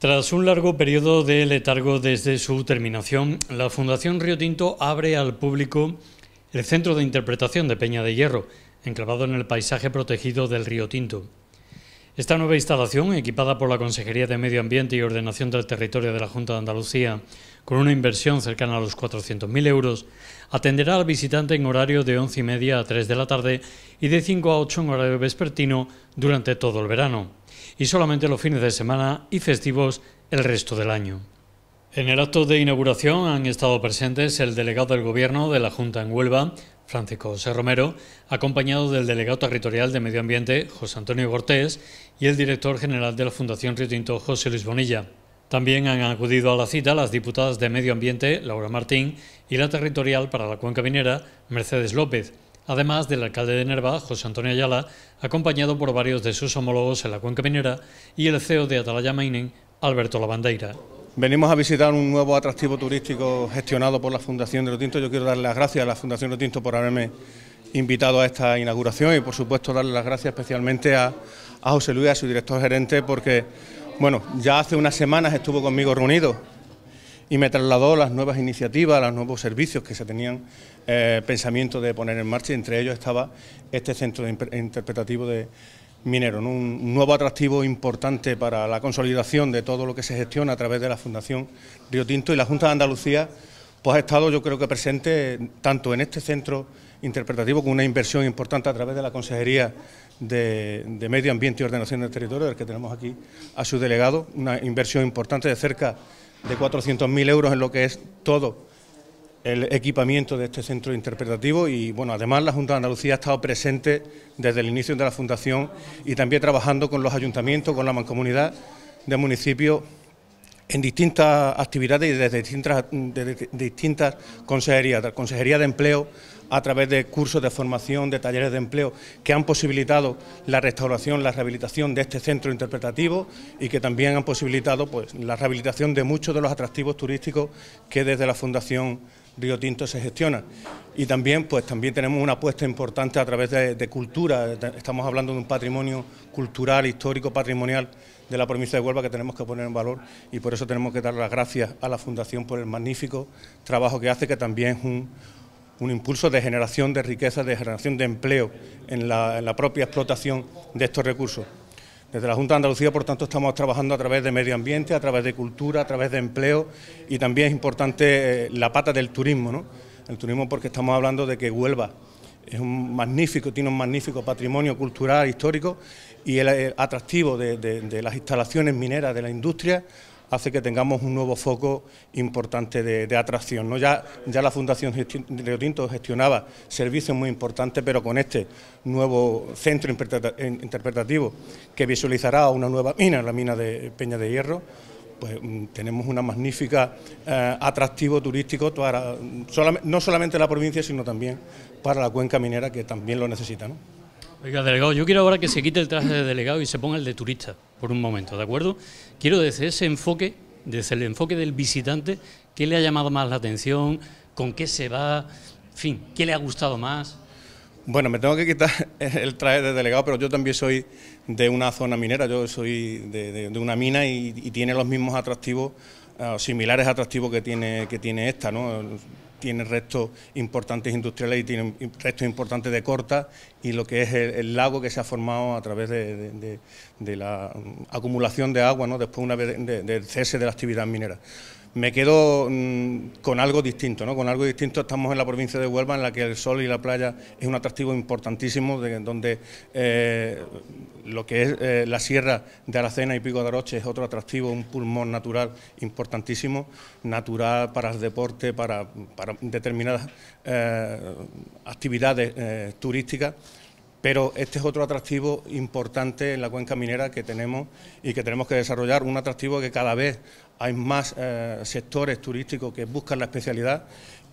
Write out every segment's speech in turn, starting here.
Tras un largo periodo de letargo desde su terminación, la Fundación Río Tinto abre al público el Centro de Interpretación de Peña de Hierro, enclavado en el paisaje protegido del Río Tinto. Esta nueva instalación, equipada por la Consejería de Medio Ambiente y Ordenación del Territorio de la Junta de Andalucía, con una inversión cercana a los 400.000 euros, atenderá al visitante en horario de 11 y media a 3 de la tarde y de 5 a 8 en horario vespertino durante todo el verano y solamente los fines de semana y festivos el resto del año. En el acto de inauguración han estado presentes el delegado del Gobierno de la Junta en Huelva, Francisco José Romero, acompañado del delegado territorial de Medio Ambiente, José Antonio Cortés, y el director general de la Fundación Río Tinto, José Luis Bonilla. También han acudido a la cita las diputadas de Medio Ambiente, Laura Martín, y la territorial para la Cuenca Minera, Mercedes López además del alcalde de Nerva, José Antonio Ayala, acompañado por varios de sus homólogos en la cuenca minera, y el CEO de Atalaya Mining, Alberto Lavandeira. Venimos a visitar un nuevo atractivo turístico gestionado por la Fundación de Tintos... Yo quiero darle las gracias a la Fundación de Tintos... por haberme invitado a esta inauguración y, por supuesto, darle las gracias especialmente a, a José Luis, a su director gerente, porque, bueno, ya hace unas semanas estuvo conmigo reunido y me trasladó las nuevas iniciativas, los nuevos servicios que se tenían eh, pensamiento de poner en marcha y entre ellos estaba este centro interpretativo de Minero, un nuevo atractivo importante para la consolidación de todo lo que se gestiona a través de la Fundación Río Tinto y la Junta de Andalucía pues ha estado yo creo que presente tanto en este centro interpretativo con una inversión importante a través de la Consejería de, de, Medio Ambiente y Ordenación del Territorio, del que tenemos aquí a su delegado, una inversión importante de cerca de 400.000 euros en lo que es todo el equipamiento de este centro interpretativo y bueno, además la Junta de Andalucía ha estado presente desde el inicio de la fundación y también trabajando con los ayuntamientos, con la mancomunidad de municipios en distintas actividades y desde distintas, ...desde distintas consejerías, Consejería de Empleo, a través de cursos de formación, de talleres de empleo, que han posibilitado la restauración, la rehabilitación de este centro interpretativo y que también han posibilitado pues, la rehabilitación de muchos de los atractivos turísticos que desde la Fundación Río Tinto se gestiona. Y también, pues, también tenemos una apuesta importante a través de, cultura. Estamos hablando de un patrimonio cultural, histórico, patrimonial de la provincia de Huelva que tenemos que poner en valor y por eso tenemos que dar las gracias a la Fundación por el magnífico trabajo que hace, que también es un, impulso de generación de riqueza, de generación de empleo en la propia explotación de estos recursos. Desde la Junta de Andalucía, por tanto, estamos trabajando a través de medio ambiente, a través de cultura, a través de empleo y también es importante eh, la pata del turismo, El turismo porque estamos hablando de que Huelva es un magnífico, tiene un magnífico patrimonio cultural, histórico y el eh, atractivo de las instalaciones mineras de la industria hace que tengamos un nuevo foco importante de, atracción. Ya, la Fundación Leotinto Tinto gestionaba servicios muy importantes, pero con este nuevo centro interpretativo que visualizará una nueva mina, la mina de Peña de Hierro, pues mm, tenemos una magnífica eh, atractivo turístico para, no solamente la provincia, sino también para la cuenca minera, que también lo necesita. Oiga, delegado, yo quiero ahora que se quite el traje de delegado y se ponga el de turista por un momento, ¿de acuerdo? Quiero desde ese enfoque, desde el enfoque del visitante, ¿qué le ha llamado más la atención? ¿Con qué se va? En fin, ¿qué le ha gustado más? Bueno, me tengo que quitar el traje de delegado, pero yo también soy de una zona minera, yo soy de, una mina y, tiene los mismos atractivos, ah, similares atractivos que tiene, que tiene esta, ¿no? tiene restos importantes industriales y tiene restos importantes de corta y lo que es el, lago que se ha formado a través de, la acumulación de agua ¿no? después una vez del cese de la actividad minera me quedo mm, con algo distinto, ¿no? Con algo distinto estamos en la provincia de Huelva, en la que el sol y la playa es un atractivo importantísimo, donde eh, lo que es eh, la sierra de Aracena y Pico de Aroche es otro atractivo, un pulmón natural importantísimo, natural para el deporte, para, determinadas eh, actividades turísticas. Pero este es otro atractivo importante en la cuenca minera que tenemos y que tenemos que desarrollar, un atractivo que cada vez hay más eh, sectores turísticos que buscan la especialidad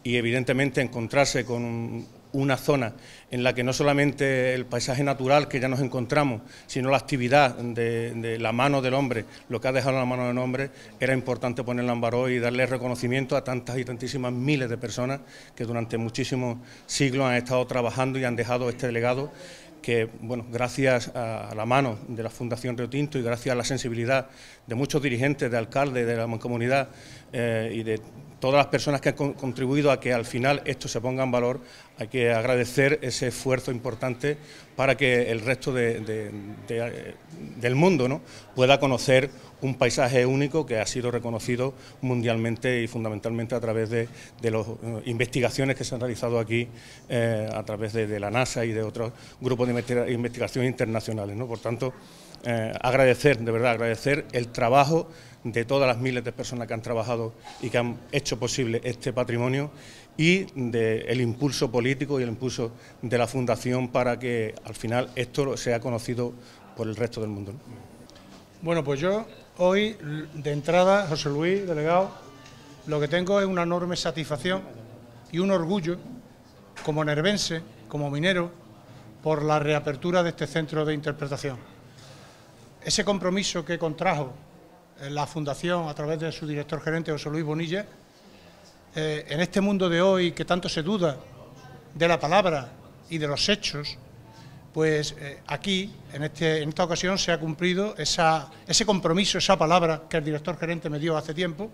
y evidentemente encontrarse con un, una zona en la que no solamente el paisaje natural que ya nos encontramos, sino la actividad de, la mano del hombre, lo que ha dejado la mano del hombre, era importante ponerla en hoy y darle reconocimiento a tantas y tantísimas miles de personas que durante muchísimos siglos han estado trabajando y han dejado este legado que, bueno, gracias a la mano de la Fundación Río Tinto y gracias a la sensibilidad de muchos dirigentes, de alcaldes, de la comunidad eh, y de todas las personas que han contribuido a que al final esto se ponga en valor, hay que agradecer ese esfuerzo importante para que el resto eh, del mundo ¿no? pueda conocer un paisaje único que ha sido reconocido mundialmente y fundamentalmente a través de, las eh, investigaciones que se han realizado aquí eh, a través de, la NASA y de otros grupos de investigación internacionales. ¿no? Por tanto, eh, agradecer, de verdad, agradecer el trabajo de todas las miles de personas que han trabajado y que han hecho posible este patrimonio y del el impulso político y el impulso de la Fundación para que al final esto sea conocido por el resto del mundo. Bueno, pues yo Hoy, de entrada, José Luis, delegado, lo que tengo es una enorme satisfacción y un orgullo como nervense, como minero, por la reapertura de este centro de interpretación. Ese compromiso que contrajo eh, la Fundación a través de su director gerente José Luis Bonilla, eh, en este mundo de hoy que tanto se duda de la palabra y de los hechos, pues eh, aquí, este, en, esta ocasión, se ha cumplido ese compromiso, esa palabra que el director gerente me dio hace tiempo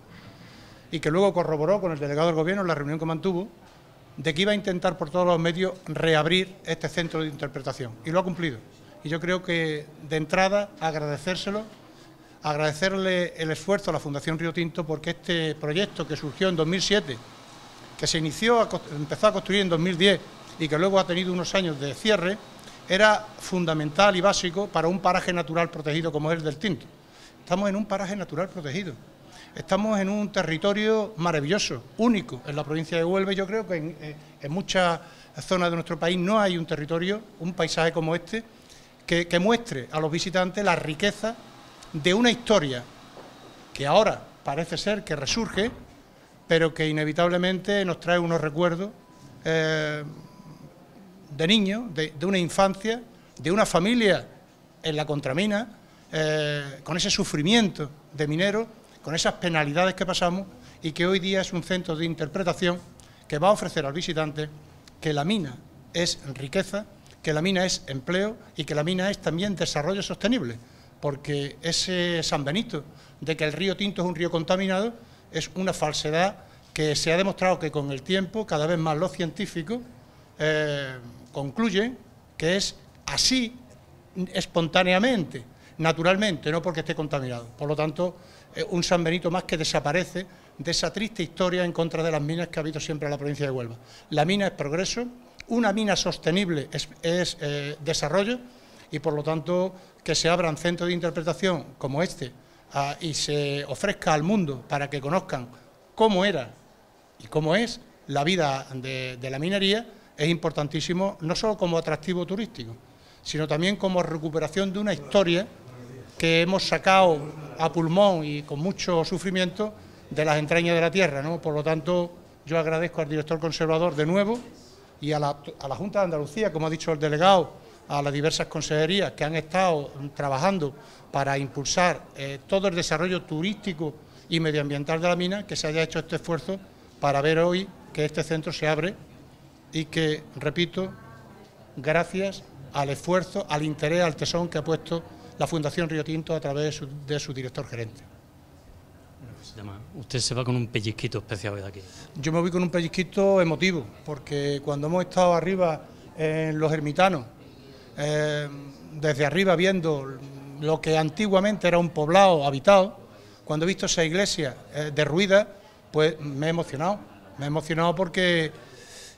y que luego corroboró con el delegado del Gobierno en la reunión que mantuvo, de que iba a intentar por todos los medios reabrir este centro de interpretación. Y lo ha cumplido. Y yo creo que, de entrada, agradecérselo, agradecerle el esfuerzo a la Fundación Río Tinto porque este proyecto que surgió en 2007, que se inició, empezó a construir en 2010 y que luego ha tenido unos años de cierre, era fundamental y básico para un paraje natural protegido como es el del Tinto. Estamos en un paraje natural protegido. Estamos en un territorio maravilloso, único en la provincia de Huelva. Yo creo que en, eh, muchas zonas de nuestro país no hay un territorio, un paisaje como este, que, muestre a los visitantes la riqueza de una historia que ahora parece ser que resurge, pero que inevitablemente nos trae unos recuerdos eh, de niños, de, una infancia, de una familia en la contramina, eh, con ese sufrimiento de minero con esas penalidades que pasamos y que hoy día es un centro de interpretación que va a ofrecer al visitante que la mina es riqueza, que la mina es empleo y que la mina es también desarrollo sostenible, porque ese San Benito de que el río Tinto es un río contaminado es una falsedad que se ha demostrado que con el tiempo cada vez más los científicos eh, concluye que es así espontáneamente, naturalmente, no porque esté contaminado. Por lo tanto, eh, un San Benito más que desaparece de esa triste historia en contra de las minas que ha habido siempre en la provincia de Huelva. La mina es progreso, una mina sostenible es, eh, desarrollo y por lo tanto que se abran centros de interpretación como este ah, y se ofrezca al mundo para que conozcan cómo era y cómo es la vida de la minería es importantísimo no solo como atractivo turístico, sino también como recuperación de una historia que hemos sacado a pulmón y con mucho sufrimiento de las entrañas de la tierra. ¿no? Por lo tanto, yo agradezco al director conservador de nuevo y a la, Junta de Andalucía, como ha dicho el delegado, a las diversas consejerías que han estado trabajando para impulsar eh, todo el desarrollo turístico y medioambiental de la mina, que se haya hecho este esfuerzo para ver hoy que este centro se abre y que, repito, gracias al esfuerzo, al interés, al tesón que ha puesto la Fundación Río Tinto a través de su, director gerente. Usted se va con un pellizquito especial de aquí. Yo me voy con un pellizquito emotivo, porque cuando hemos estado arriba en los ermitanos, eh, desde arriba viendo lo que antiguamente era un poblado habitado, cuando he visto esa iglesia eh, derruida, pues me he emocionado. Me he emocionado porque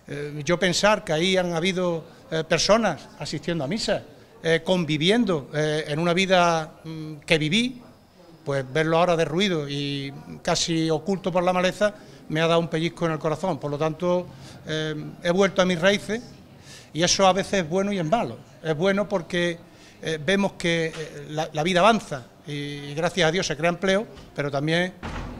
eh, yo pensar que ahí han habido eh, personas asistiendo a misa, eh, conviviendo en una vida mm, que viví, pues verlo ahora derruido y casi oculto por la maleza me ha dado un pellizco en el corazón. Por lo tanto, he vuelto a mis raíces y eso a veces es bueno y es malo. Es bueno porque vemos que la, vida avanza y gracias a Dios se crea empleo, pero también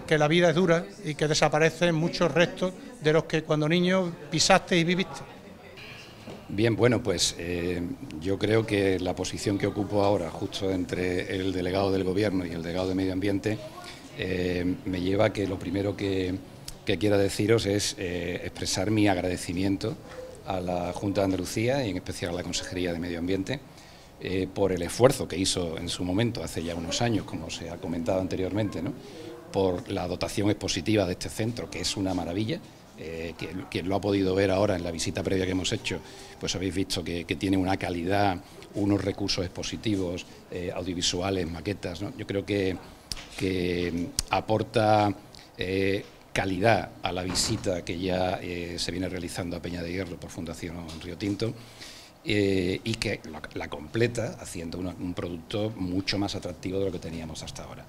que la vida es dura y que desaparecen muchos restos de los que cuando niño pisaste y viviste? Bien, bueno, pues eh, yo creo que la posición que ocupo ahora, justo entre el delegado del Gobierno y el delegado de Medio Ambiente, eh, me lleva a que lo primero que, que deciros es eh, expresar mi agradecimiento a la Junta de Andalucía y en especial a la Consejería de Medio Ambiente por el esfuerzo que hizo en su momento, hace ya unos años, como se ha comentado anteriormente, ¿no? por la dotación expositiva de este centro, que es una maravilla eh, quien, lo ha podido ver ahora en la visita previa que hemos hecho, pues habéis visto que, tiene una calidad, unos recursos expositivos, eh, audiovisuales, maquetas. ¿no? Yo creo que, mm, aporta eh, calidad a la visita que ya se viene realizando a Peña de Hierro por Fundación Río Tinto. y que la, completa haciendo un producto mucho más atractivo de lo que teníamos hasta ahora.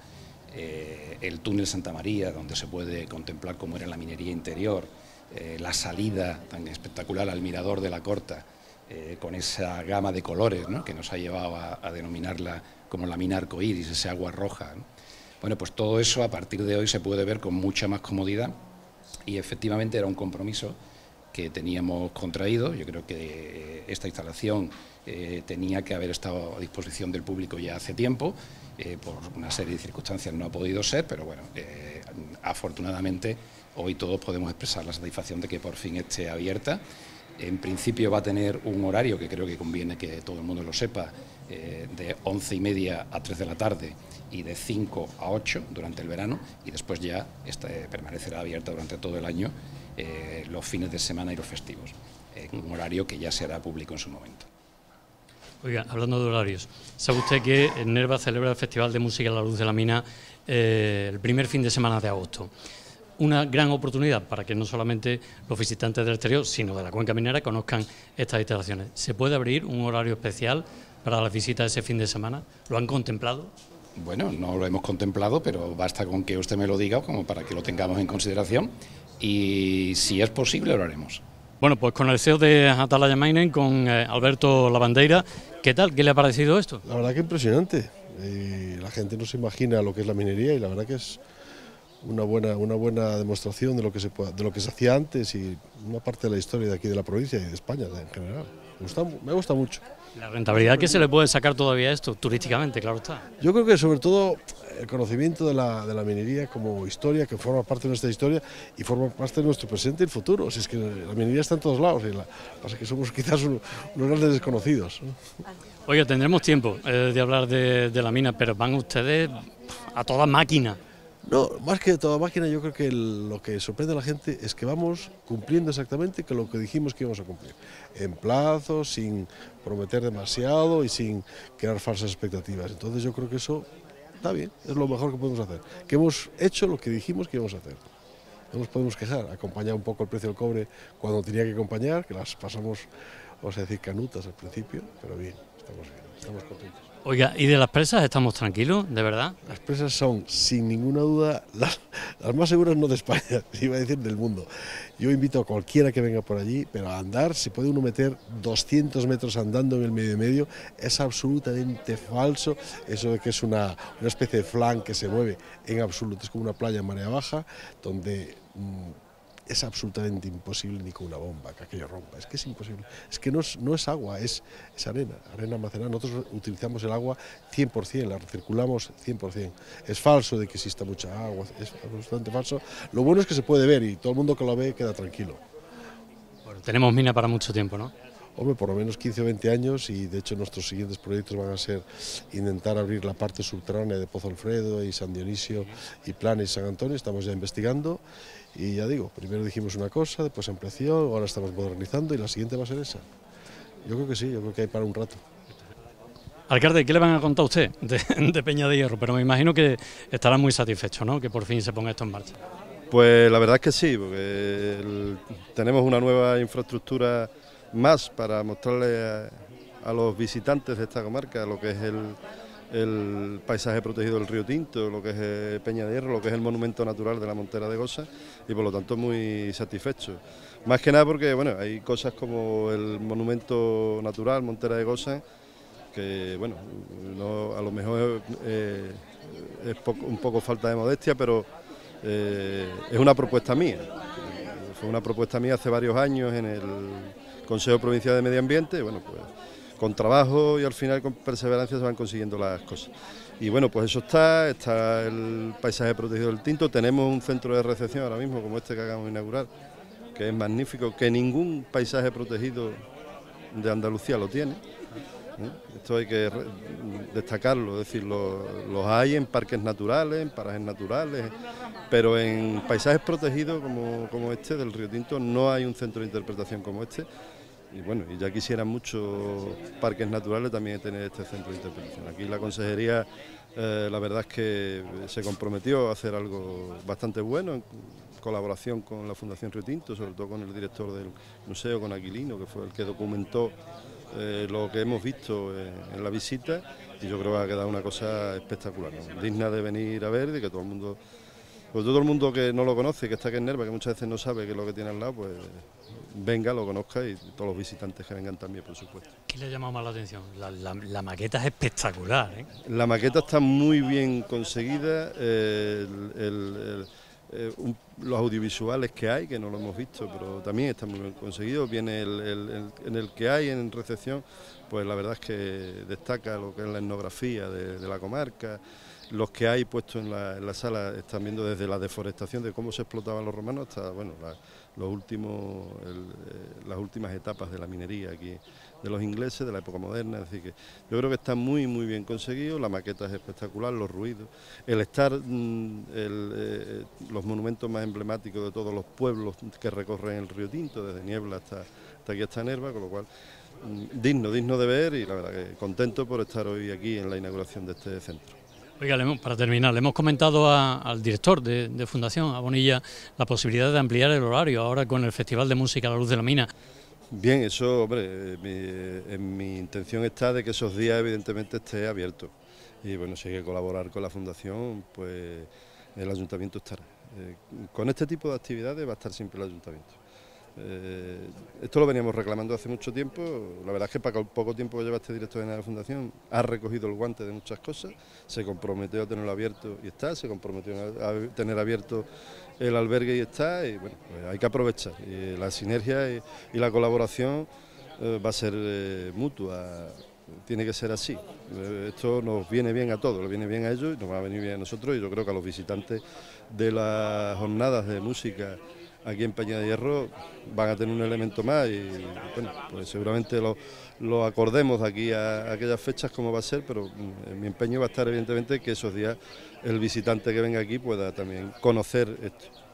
Eh, el túnel Santa María, donde se puede contemplar cómo era la minería interior, eh, la salida tan espectacular al mirador de la Corta, eh, con esa gama de colores que nos ha llevado a, denominarla como la mina arcoíris, ese agua roja. Bueno, pues todo eso a partir de hoy se puede ver con mucha más comodidad y efectivamente era un compromiso que teníamos contraído. Yo creo que esta instalación eh, tenía que haber estado a disposición del público ya hace tiempo. Eh, por una serie de circunstancias no ha podido ser, pero bueno, eh, afortunadamente hoy todos podemos expresar la satisfacción de que por fin esté abierta. En principio va a tener un horario que creo que conviene que todo el mundo lo sepa, de once y media a 3 de la tarde y de 5 a 8 durante el verano y después ya este, permanecerá abierta durante todo el año los fines de semana y los festivos, un horario que ya será público en su momento. Oiga, hablando de horarios, ¿sabe usted que Nerva celebra el Festival de Música a la Luz de la Mina eh, el primer fin de semana de agosto? Una gran oportunidad para que no solamente los visitantes del exterior, sino de la cuenca minera, conozcan estas instalaciones. ¿Se puede abrir un horario especial para la visita ese fin de semana? ¿Lo han contemplado? Bueno, no lo hemos contemplado, pero basta con que usted me lo diga como para que lo tengamos en consideración y si es posible lo haremos. Bueno, pues con el CEO de Atalaya Mining, con eh, Alberto Lavandeira, ¿Qué tal? ¿Qué le ha parecido esto? La verdad que impresionante. la gente no se imagina lo que es la minería y la verdad que es una buena, una buena demostración de lo, que se, de lo que se hacía antes y una parte de la historia de aquí de la provincia y de España en general. me gusta mucho. La rentabilidad que se le puede sacar todavía a esto, turísticamente, claro está. Yo creo que sobre todo el conocimiento de la, minería como historia, que forma parte de nuestra historia y forma parte de nuestro presente y futuro. es que la minería está en todos lados, y pasa que somos quizás unos, grandes desconocidos. Oye, tendremos tiempo eh, de hablar de, de la mina, pero van ustedes a toda máquina. No, más que de toda máquina, yo creo que lo que sorprende a la gente es que vamos cumpliendo exactamente lo que dijimos que íbamos a cumplir. En plazo, sin prometer demasiado y sin crear falsas expectativas. Entonces yo creo que eso está bien, es lo mejor que podemos hacer. Que hemos hecho lo que dijimos que íbamos a hacer. No nos podemos quejar, acompañar un poco el precio del cobre cuando tenía que acompañar, que las pasamos, vamos a decir, canutas al principio, pero bien, estamos bien, estamos contentos. Oiga, ¿y de las presas estamos tranquilos, de verdad? Las presas son, sin ninguna duda, las, más seguras no de España, iba a decir del mundo. Yo invito a cualquiera que venga por allí, pero a andar, si puede uno meter 200 metros andando en el medio y medio, es absolutamente falso eso de que es una, especie de flan que se mueve, en absoluto. Es como una playa en marea baja, donde... Mm, es absolutamente imposible ni con una bomba que aquello rompa. Es que es imposible. Es que no es, agua, es, arena, arena almacenada. Nosotros utilizamos el agua 100%, la recirculamos 100%. Es falso de que exista mucha agua, es absolutamente falso. Lo bueno es que se puede ver y todo el mundo que lo ve queda tranquilo. Bueno, tenemos mina para mucho tiempo, ¿no? hombre, por lo menos 15 o 20 años y de hecho nuestros siguientes proyectos van a ser intentar abrir la parte subterránea de Pozo Alfredo y San Dionisio y Plana y San Antonio, estamos ya investigando y ya digo, primero dijimos una cosa, después ampliación, ahora estamos modernizando y la siguiente va a ser esa. Yo creo que sí, yo creo que hay para un rato. Alcalde, ¿qué le van a contar a usted de, Peña de Hierro? Pero me imagino que estará muy satisfecho, ¿no? Que por fin se ponga esto en marcha. Pues la verdad es que sí, porque tenemos una nueva infraestructura más para mostrarle a, los visitantes de esta comarca lo que es el, paisaje protegido del río Tinto, lo que es eh, Peña de Hierro, lo que es el monumento natural de la Montera de Gosa y por lo tanto muy satisfecho. Más que nada porque bueno, hay cosas como el monumento natural Montera de Gosa que bueno, a lo mejor eh, es un poco falta de modestia, pero eh, es una propuesta mía. Fue una propuesta mía hace varios años en el Consejo Provincial de Medio Ambiente, bueno, pues con trabajo y al final con perseverancia se van consiguiendo las cosas. Y bueno, pues eso está, está el paisaje protegido del Tinto, tenemos un centro de recepción ahora mismo como este que acabamos de inaugurar, que es magnífico, que ningún paisaje protegido de Andalucía lo tiene. ¿eh? Esto hay que destacarlo, es decir, los hay en parques naturales, en parajes naturales, pero en paisajes protegidos como, este del Río Tinto no hay un centro de interpretación como este. Y bueno, y ya quisieran muchos parques naturales también tener este centro de interpretación. Aquí la consejería, eh, la verdad es que se comprometió a hacer algo bastante bueno en colaboración con la Fundación Río Tinto, sobre todo con el director del museo, con Aquilino, que fue el que documentó eh, lo que hemos visto eh, en, la visita. Y yo creo que ha quedado una cosa espectacular, digna de venir a ver, de que todo el mundo pues todo el mundo que no lo conoce, que está aquí en Nerva, que muchas veces no sabe qué es lo que tiene al lado, pues venga, lo conozca y todos los visitantes que vengan también, por supuesto. ¿Qué le ha llamado más la atención? La, maqueta es espectacular. ¿eh? La maqueta está muy bien conseguida, eh, eh, los audiovisuales que hay, que no lo hemos visto, pero también está muy bien conseguido, viene en el que hay en recepción, pues la verdad es que destaca lo que es la etnografía de, la comarca. Los que hay puestos en la, sala están viendo desde la deforestación de cómo se explotaban los romanos hasta bueno, los últimos, eh, las últimas etapas de la minería aquí de los ingleses, de la época moderna. Así que yo creo que está muy, muy bien conseguido. La maqueta es espectacular, los ruidos. El estar, mm, eh, los monumentos más emblemáticos de todos los pueblos que recorren el río Tinto, desde Niebla hasta, hasta aquí, hasta Nerva, con lo cual Mm, digno, digno de ver y la verdad que contento por estar hoy aquí en la inauguración de este centro. Oiga, para terminar, le hemos comentado al director de, Fundación, a Bonilla, la posibilidad de ampliar el horario ahora con el Festival de Música a La Luz de la Mina. Bien, eso, hombre, eh, mi, eh, en mi intención está de que esos días evidentemente esté abierto. Y bueno, si hay que colaborar con la Fundación, pues el Ayuntamiento estará. Eh, con este tipo de actividades va a estar siempre el Ayuntamiento. Eh, esto lo veníamos reclamando hace mucho tiempo. La verdad es que para el poco tiempo que lleva este director de la Fundación ha recogido el guante de muchas cosas. Se comprometió a tenerlo abierto y está. Se comprometió a tener abierto el albergue y está. Y bueno, pues hay que aprovechar. Y la sinergia y, la colaboración eh, va a ser eh, mutua. Tiene que ser así. Esto nos viene bien a todos, nos viene bien a ellos y nos va a venir bien a nosotros y yo creo que a los visitantes de las jornadas de música aquí en Peña de Hierro van a tener un elemento más y bueno, pues seguramente lo, acordemos aquí a, a, aquellas fechas como va a ser, pero mm, mi empeño va a estar evidentemente que esos días el visitante que venga aquí pueda también conocer esto.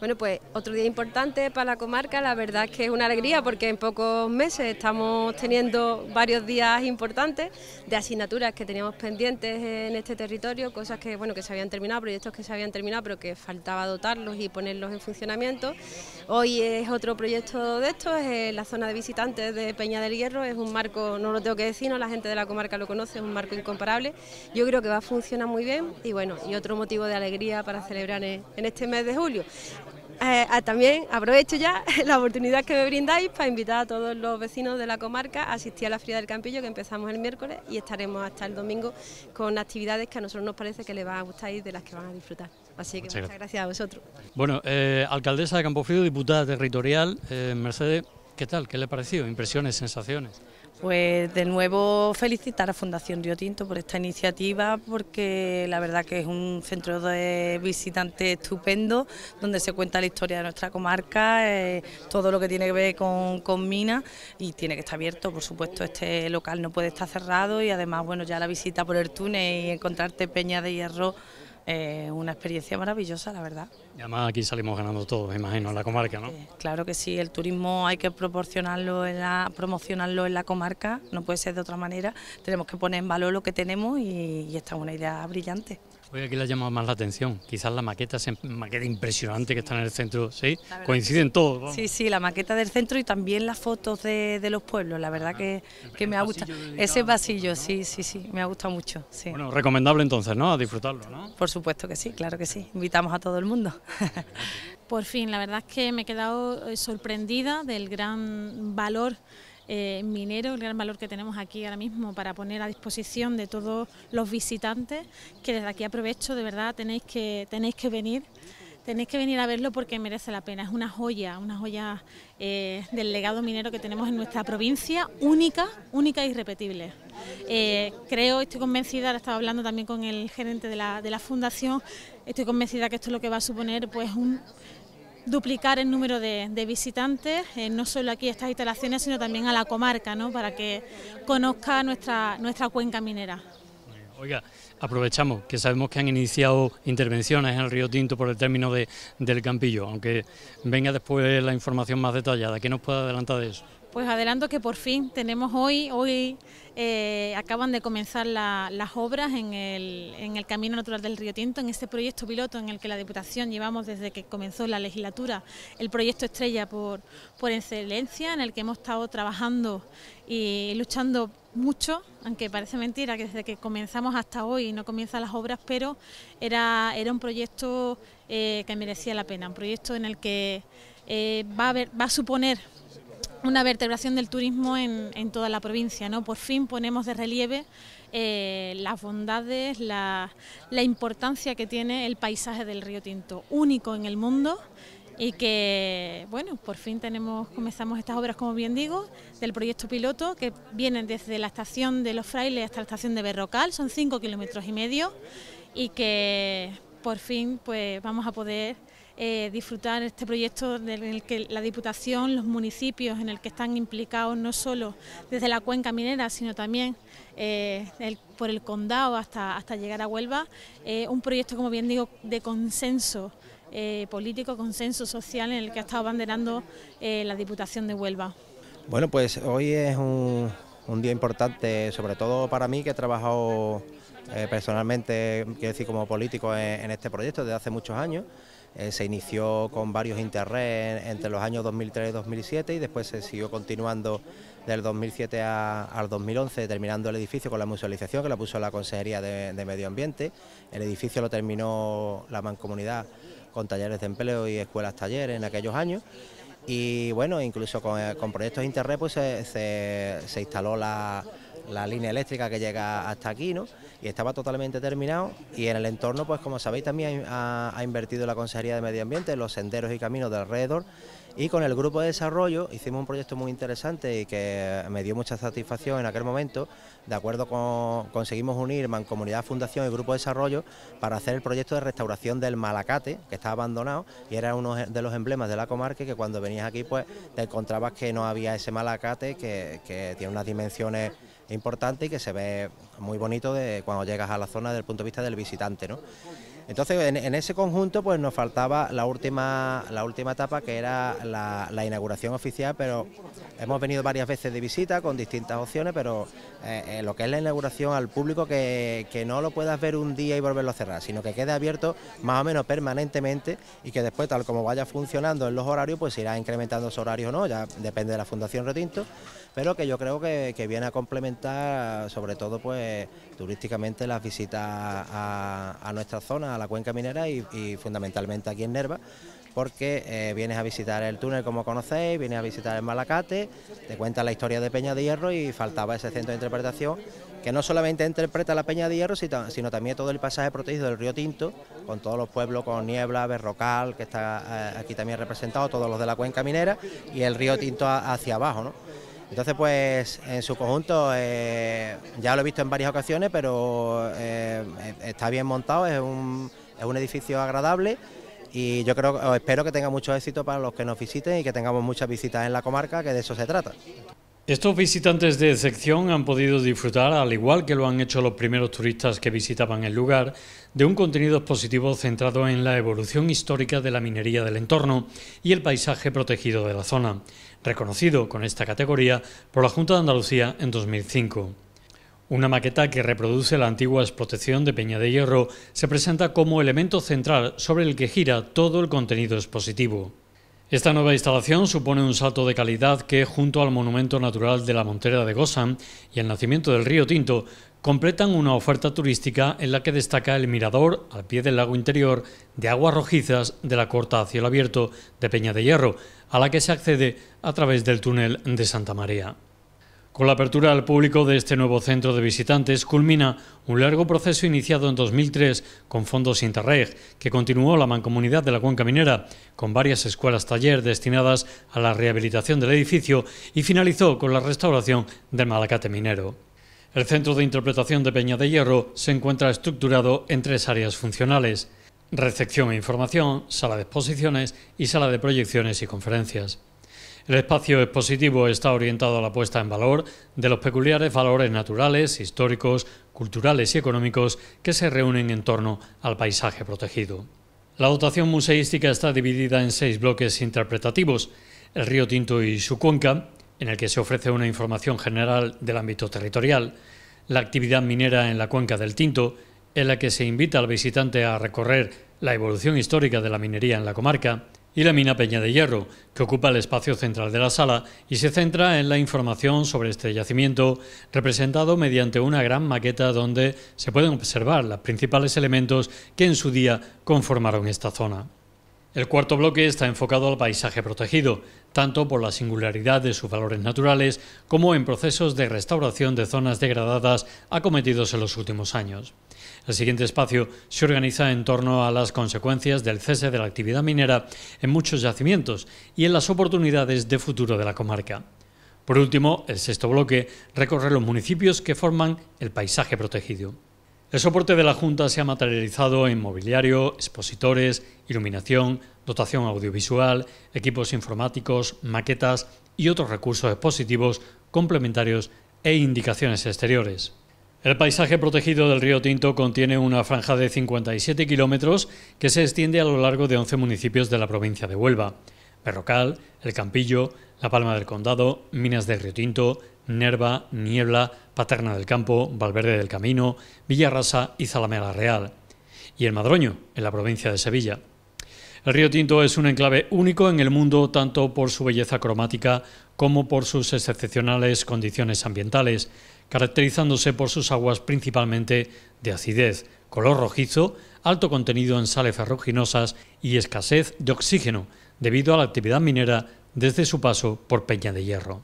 Bueno, pues otro día importante para la comarca, la verdad es que es una alegría porque en pocos meses estamos teniendo varios días importantes de asignaturas que teníamos pendientes en este territorio, cosas que bueno que se habían terminado, proyectos que se habían terminado, pero que faltaba dotarlos y ponerlos en funcionamiento. Hoy es otro proyecto de estos, es la zona de visitantes de Peña del Hierro, es un marco, no lo tengo que decir, no la gente de la comarca lo conoce, es un marco incomparable. Yo creo que va a funcionar muy bien y bueno, y otro motivo de alegría para celebrar en este mes de julio. Eh, ah, también aprovecho ya la oportunidad que me brindáis para invitar a todos los vecinos de la comarca a asistir a la Feria del Campillo que empezamos el miércoles y estaremos hasta el domingo con actividades que a nosotros nos parece que les va a gustar y de las que van a disfrutar. Así que muchas, gracias. a vosotros. Bueno, eh, alcaldesa de Campofrío, diputada territorial, eh, Mercedes, ¿qué tal? ¿Qué le ha parecido? ¿Impresiones, sensaciones? Pues de nuevo felicitar a Fundación Río Tinto por esta iniciativa porque la verdad que es un centro de visitantes estupendo donde se cuenta la historia de nuestra comarca, eh, todo lo que tiene que ver con, con minas y tiene que estar abierto, por supuesto este local no puede estar cerrado y además bueno ya la visita por el túnel y encontrarte Peña de Hierro ...es eh, una experiencia maravillosa, la verdad. Y además aquí salimos ganando todos, me imagino, en la comarca, ¿no? claro que sí, el turismo hay que proporcionarlo, en la, promocionarlo en la comarca, no puede ser de otra manera, tenemos que poner en valor lo que tenemos y esta es una idea brillante. Hoy aquí le ha llamado más la atención. Quizás la maqueta, esa maqueta impresionante que está en el centro, ¿sí? Coinciden todos. Sí, sí, la maqueta del centro y también las fotos de, de los pueblos. La verdad ah, que, me ha gustado. Ese vasillo, sí, sí, sí, me ha gustado mucho. Bueno, recomendable entonces, ¿no? A disfrutarlo, ¿no? Por supuesto que sí, claro que sí. Invitamos a todo el mundo. Por fin, la verdad es que me he quedado eh, sorprendida del gran valor eh, minero, el gran valor que tenemos aquí ahora mismo para poner a disposición de todos los visitantes, que desde aquí aprovecho, de verdad tenéis que, tenéis que venir. Tenéis que venir a verlo porque merece la pena. Es una joya, una joya eh, del legado minero que tenemos en nuestra provincia, única, única e irrepetible. Eh, creo, estoy convencida, ahora estaba hablando también con el gerente de la, de la fundación, estoy convencida que esto es lo que va a suponer pues un duplicar el número de, visitantes, eh, no solo aquí a estas instalaciones, sino también a la comarca, ¿no? para que conozca nuestra, nuestra cuenca minera. Oiga, aprovechamos que sabemos que han iniciado intervenciones en el río Tinto por el término de, del Campillo, aunque venga después la información más detallada. ¿Qué nos puede adelantar de eso? Pues adelanto que por fin tenemos hoy, hoy eh, acaban de comenzar las obras en el, en el, Camino Natural del Río Tinto, en este proyecto piloto en el que la Diputación llevamos desde que comenzó la legislatura, el proyecto estrella por, por excelencia, en el que hemos estado trabajando y luchando mucho, aunque parece mentira que desde que comenzamos hasta hoy no comienzan las obras, pero era, era un proyecto eh, que merecía la pena, un proyecto en el que eh, va, va a suponer una vertebración del turismo en, en, toda la provincia. ¿no? Por fin ponemos de relieve eh, las bondades, la, la, importancia que tiene el paisaje del río Tinto, único en el mundo y que, bueno, por fin tenemos, comenzamos estas obras, como bien digo, del proyecto piloto, que vienen desde la estación de Los Frailes hasta la estación de Berrocal, son cinco kilómetros y medio, y que por fin pues vamos a poder eh, disfrutar este proyecto en el que la Diputación, los municipios en el que están implicados no solo desde la cuenca minera, sino también eh, por el condado hasta, llegar a Huelva, eh, un proyecto, como bien digo, de consenso político, consenso social en el que ha estado abanderando la Diputación de Huelva. Bueno, pues hoy es un, día importante, sobre todo para mí que he trabajado personalmente, quiero decir, como político en, este proyecto desde hace muchos años. Eh, se inició con varios interres entre los años 2003 y 2007 y después se siguió continuando del 2007 al 2011, terminando el edificio con la musealización que la puso la Consejería de, Medio Ambiente. El edificio lo terminó la mancomunidad con talleres de empleo y escuelas talleres en aquellos años. Y bueno, incluso con, eh, proyectos interred pues se instaló la la línea eléctrica que llega hasta aquí, ¿no? Y estaba totalmente terminado y en el entorno, pues como sabéis, también ha, invertido la Consejería de Medio Ambiente en los senderos y caminos de alrededor y con el grupo de desarrollo hicimos un proyecto muy interesante y que me dio mucha satisfacción en aquel momento. De acuerdo con conseguimos unir Mancomunidad Fundación y Grupo de Desarrollo para hacer el proyecto de restauración del Malacate, que estaba abandonado y era uno de los emblemas de la comarca que cuando venías aquí pues te encontrabas que no había ese Malacate que tiene unas dimensiones importante y que se ve muy bonito de cuando llegas a la zona desde el punto de vista del visitante. ¿no? Entonces, en, ese conjunto, pues nos faltaba la última, la última etapa, que era la, inauguración oficial, pero hemos venido varias veces de visita con distintas opciones, pero eh, eh, lo que es la inauguración al público, que, no lo puedas ver un día y volverlo a cerrar, sino que quede abierto más o menos permanentemente y que después, tal como vaya funcionando en los horarios, pues irá incrementando su horarios o no, ya depende de la Fundación Retinto, pero que yo creo que, viene a complementar, sobre todo, pues turísticamente las visitas a, a nuestra zona, la cuenca minera y, fundamentalmente aquí en Nerva, porque eh, vienes a visitar el túnel como conocéis, vienes a visitar el Malacate, te cuenta la historia de Peña de Hierro y faltaba ese centro de interpretación que no solamente interpreta la Peña de Hierro, sino también todo el pasaje protegido del río Tinto, con todos los pueblos con Niebla, Berrocal, que está eh, aquí también representado, todos los de la cuenca minera, y el río Tinto hacia abajo. ¿no? Entonces, pues en su conjunto, eh, ya lo he visto en varias ocasiones, pero eh, e-, está bien montado, es un, es un edificio agradable y yo creo, espero que tenga mucho éxito para los que nos visiten y que tengamos muchas visitas en la comarca, que de eso se trata. Estos visitantes de excepción han podido disfrutar, al igual que lo han hecho los primeros turistas que visitaban el lugar, de un contenido expositivo centrado en la evolución histórica de la minería del entorno y el paisaje protegido de la zona, reconocido con esta categoría por la Junta de Andalucía en 2005. Una maqueta que reproduce la antigua explotación de Peña de Hierro se presenta como elemento central sobre el que gira todo el contenido expositivo. Esta nueva instalación supone un salto de calidad que, junto al Monumento Natural de la Montera de Gozan y el nacimiento del río Tinto, completan una oferta turística en la que destaca el mirador al pie del lago interior de aguas rojizas de la corta a cielo abierto de Peña de Hierro, a la que se accede a través del túnel de Santa María. Con la apertura al público de este nuevo centro de visitantes culmina un largo proceso iniciado en 2003 con fondos Interreg, que continuó la mancomunidad de la Cuenca Minera, con varias escuelas taller destinadas a la rehabilitación del edificio y finalizó con la restauración del Malacate Minero. El Centro de Interpretación de Peña de Hierro se encuentra estructurado en tres áreas funcionales, recepción e información, sala de exposiciones y sala de proyecciones y conferencias. El espacio expositivo está orientado a la puesta en valor de los peculiares valores naturales, históricos, culturales y económicos que se reúnen en torno al paisaje protegido. La dotación museística está dividida en seis bloques interpretativos, el río Tinto y su cuenca, en el que se ofrece una información general del ámbito territorial, la actividad minera en la cuenca del Tinto, en la que se invita al visitante a recorrer la evolución histórica de la minería en la comarca, y la mina Peña de Hierro, que ocupa el espacio central de la sala y se centra en la información sobre este yacimiento, representado mediante una gran maqueta donde se pueden observar los principales elementos que en su día conformaron esta zona. El cuarto bloque está enfocado al paisaje protegido, tanto por la singularidad de sus valores naturales como en procesos de restauración de zonas degradadas acometidos en los últimos años. El siguiente espacio se organiza en torno a las consecuencias del cese de la actividad minera en muchos yacimientos y en las oportunidades de futuro de la comarca. Por último, el sexto bloque recorre los municipios que forman el paisaje protegido. El soporte de la Junta se ha materializado en mobiliario, expositores, iluminación, dotación audiovisual, equipos informáticos, maquetas y otros recursos expositivos complementarios e indicaciones exteriores. El paisaje protegido del río Tinto contiene una franja de 57 kilómetros que se extiende a lo largo de 11 municipios de la provincia de Huelva. Berrocal, El Campillo, La Palma del Condado, Minas del Río Tinto, Nerva, Niebla, Paterna del Campo, Valverde del Camino, Villarrasa y Zalamela Real. Y el Madroño, en la provincia de Sevilla. El río Tinto es un enclave único en el mundo tanto por su belleza cromática como por sus excepcionales condiciones ambientales caracterizándose por sus aguas principalmente de acidez, color rojizo, alto contenido en sales ferruginosas y escasez de oxígeno debido a la actividad minera desde su paso por Peña de Hierro.